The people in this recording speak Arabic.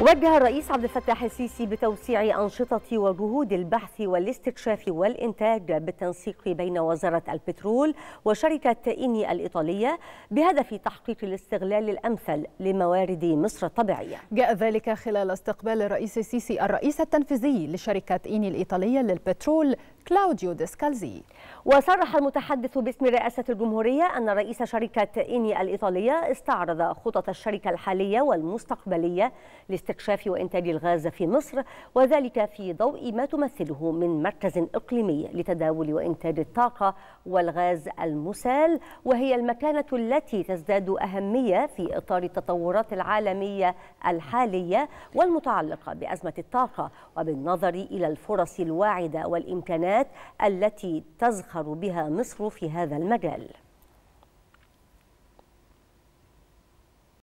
وجه الرئيس عبد الفتاح السيسي بتوسيع أنشطة وجهود البحث والاستكشاف والإنتاج بالتنسيق بين وزارة البترول وشركة إيني الإيطالية بهدف تحقيق الاستغلال الأمثل لموارد مصر الطبيعية جاء ذلك خلال استقبال الرئيس السيسي الرئيس التنفيذي لشركة إيني الإيطالية للبترول كلاوديو ديسكالزي وصرح المتحدث باسم رئاسة الجمهورية أن رئيس شركة إيني الإيطالية استعرض خطط الشركة الحالية والمستقبلية لاستكشاف وإنتاج الغاز في مصر وذلك في ضوء ما تمثله من مركز إقليمي لتداول وإنتاج الطاقة والغاز المسال وهي المكانة التي تزداد أهمية في إطار التطورات العالمية الحالية والمتعلقة بأزمة الطاقة وبالنظر إلى الفرص الواعدة والإمكانات التي تزخر بها مصر في هذا المجال